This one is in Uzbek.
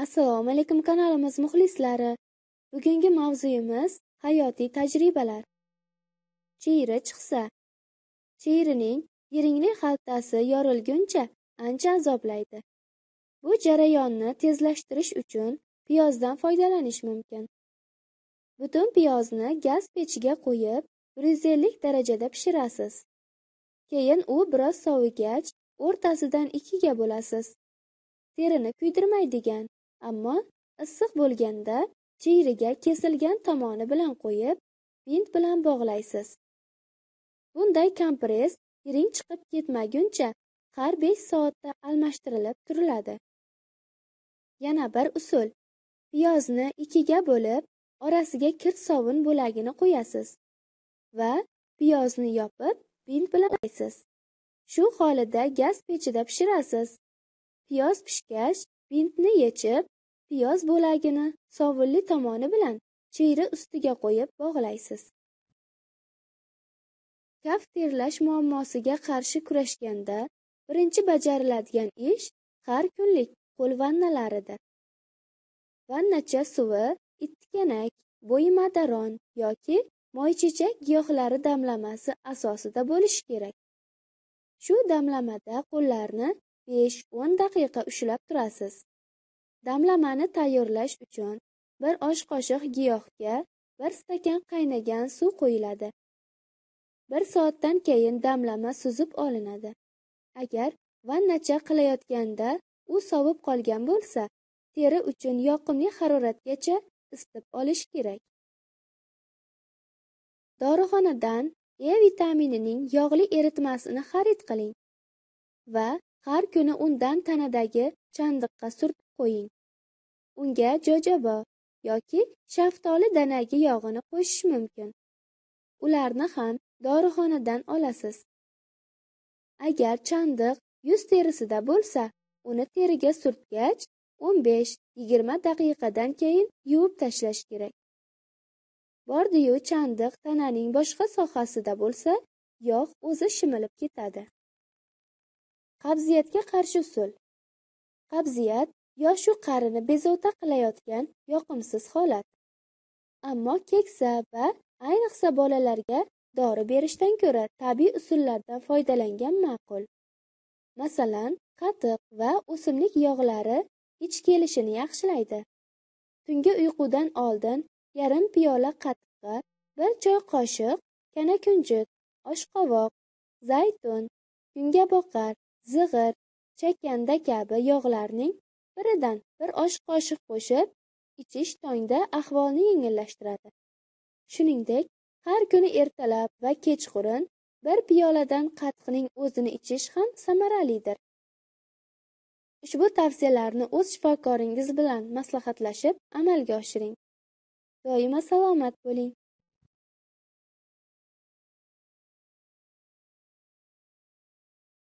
Assalomu alaykum kanalimiz muxlislari. Bugungi mavzuyimiz hayotiy tajribalar. Chiyri chiqsa. Chiyrining yiringli xaltasi yorilguncha ancha azoblaydi. Bu jarayonni tezlashtirish uchun piyozdan foydalanish mumkin. Butun piyozni gaz pechiga qo'yib, 150 darajada pishirasiz. Keyin u biroz sovigach, o'rtasidan ikkiga bo'lasiz. Terini kuydirmaydigan Ammo issiq bo'lganda chiyriga kesilgan tomoni bilan qo'yib, bint bilan bog'laysiz. Bunday kompress yiring chiqib ketmaguncha har 5 soatda almashtirilib turiladi. Yana bir usul. Piyozni ikkiga bo'lib, orasiga kir sovun bo'lagini qo'yasiz va piyozni yopib, bint bilan qaysiz. Shu holida gaz pechida pishirasiz. Piyoz pishgach, bintni yechib, Piyoz bo'lagini sovunli tomoni bilan chiyri ustiga qo'yib bog'laysiz. Kaf terlash muammosiga qarshi kurashganda birinchi bajariladigan ish har kunlik qo'l vannalaridir. Vannacha suvi ittikanak, bo'yimadaron yoki moychechak giyohlari damlamasi asosida bo'lishi kerak. Shu damlamada qo'llarni 5-10 daqiqa ushlab turasiz. Damlamani tayyorlash uchun 1 osh qoshiq giyohga 1 stakan qaynagan suv qo'yiladi. 1 soatdan keyin damlama suzib olinadi. Agar vannacha qilayotganda u sovib qolgan bo'lsa, teri uchun yoqimli haroratgacha isitib olish kerak. Dorixonadan E vitaminining yog'li eritmasini xarid qiling va har kuni undan tanadagi chandiqqa surtib qo'ying. Unga jo'joba yoki shaftoli danagi yog'ini qo'shish mumkin. Ularni ham dorixonadan olasiz. Agar chandiq yuz terisida bo'lsa, uni teriga surtgach, 15-20 daqiqadan keyin yuvib tashlash kerak. Bordi-yu chandiq tananing boshqa sohasida bo'lsa, yog' o'zi shimilib ketadi. Qabziyatga qarshi usul. Qabziyat Yoshu qarini bezovta qilayotgan yoqimsiz holat. Ammo keksa va ayniqsa bolalarga dori berishdan ko'ra tabiiy usullardan foydalangan ma'qul. Masalan, qatiq va o'simlik yog'lari ich kelishini yaxshilaydi. Tungi uyqudan oldin yarim piyola qatiqqa 1 choy qoshiq kunjut oshqovoq, zaytun, kungaboqar, zig'ir, chakanda kabi yog'larning biridan bir osh qoshiq qo'shib ichish tongda ahvolni yengillashtiradi shuningdek har kuni ertalab va kechqurun bir piyoladan qatiqning o'zini ichish ham samaralidir ushbu tavsiyalarni o'z shifokoringiz bilan maslahatlashib amalga oshiring doimo salomat bo'ling